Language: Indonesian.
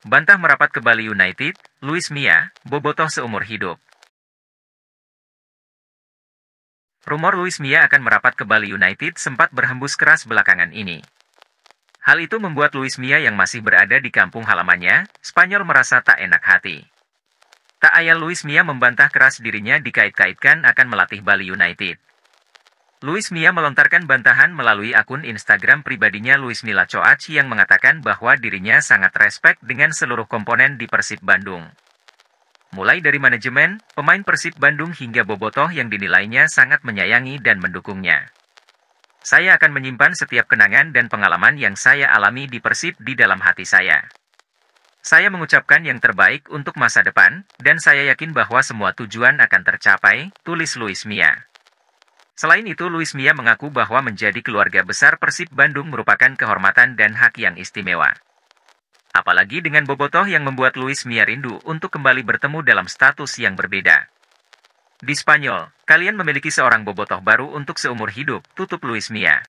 Bantah merapat ke Bali United, Luis Mia, bobotoh seumur hidup. Rumor Luis Mia akan merapat ke Bali United sempat berhembus keras belakangan ini. Hal itu membuat Luis Mia yang masih berada di kampung halamannya, Spanyol merasa tak enak hati. Tak ayal Luis Mia membantah keras dirinya dikait-kaitkan akan melatih Bali United. Luis Mia melontarkan bantahan melalui akun Instagram pribadinya Luis Mila Coach yang mengatakan bahwa dirinya sangat respek dengan seluruh komponen di Persib Bandung. Mulai dari manajemen, pemain Persib Bandung hingga Bobotoh yang dinilainya sangat menyayangi dan mendukungnya. Saya akan menyimpan setiap kenangan dan pengalaman yang saya alami di Persib di dalam hati saya. Saya mengucapkan yang terbaik untuk masa depan, dan saya yakin bahwa semua tujuan akan tercapai, tulis Luis Mia. Selain itu, Luis Mia mengaku bahwa menjadi keluarga besar Persib Bandung merupakan kehormatan dan hak yang istimewa. Apalagi dengan Bobotoh yang membuat Luis Mia rindu untuk kembali bertemu dalam status yang berbeda. Di Spanyol, kalian memiliki seorang Bobotoh baru untuk seumur hidup, tutup Luis Mia.